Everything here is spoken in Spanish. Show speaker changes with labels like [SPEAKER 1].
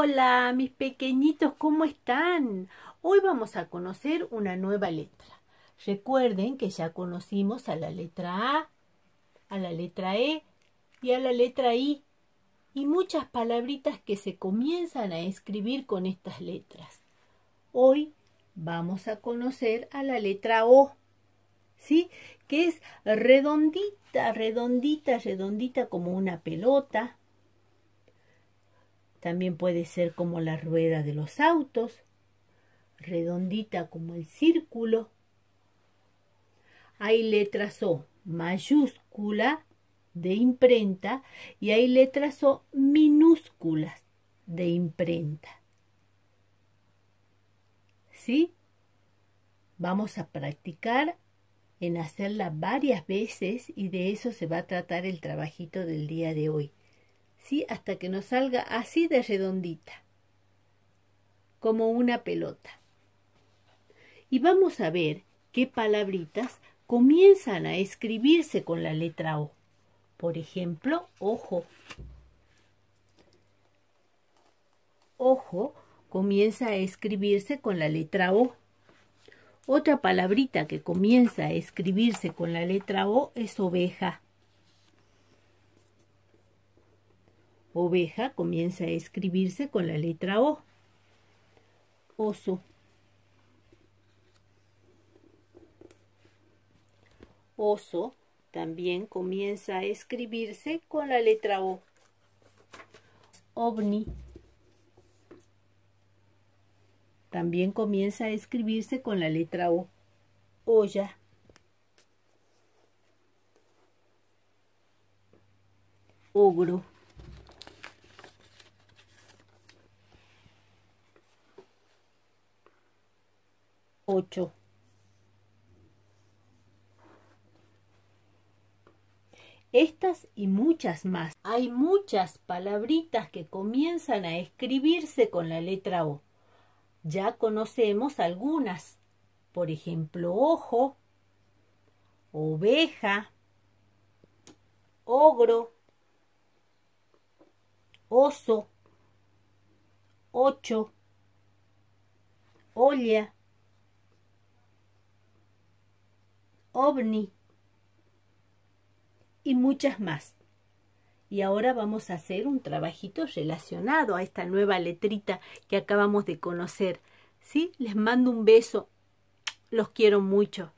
[SPEAKER 1] Hola, mis pequeñitos, ¿cómo están? Hoy vamos a conocer una nueva letra. Recuerden que ya conocimos a la letra A, a la letra E y a la letra I y muchas palabritas que se comienzan a escribir con estas letras. Hoy vamos a conocer a la letra O, ¿sí? Que es redondita, redondita, redondita como una pelota, también puede ser como la rueda de los autos, redondita como el círculo. Hay letras O mayúscula de imprenta y hay letras O minúsculas de imprenta. ¿Sí? Vamos a practicar en hacerla varias veces y de eso se va a tratar el trabajito del día de hoy hasta que nos salga así de redondita, como una pelota. Y vamos a ver qué palabritas comienzan a escribirse con la letra O. Por ejemplo, ojo. Ojo comienza a escribirse con la letra O. Otra palabrita que comienza a escribirse con la letra O es oveja. Oveja comienza a escribirse con la letra O. Oso. Oso también comienza a escribirse con la letra O. Ovni. También comienza a escribirse con la letra O. Olla. Ogro. Estas y muchas más. Hay muchas palabritas que comienzan a escribirse con la letra O. Ya conocemos algunas. Por ejemplo, ojo, oveja, ogro, oso, ocho, olla ovni y muchas más. Y ahora vamos a hacer un trabajito relacionado a esta nueva letrita que acabamos de conocer. ¿Sí? Les mando un beso. Los quiero mucho.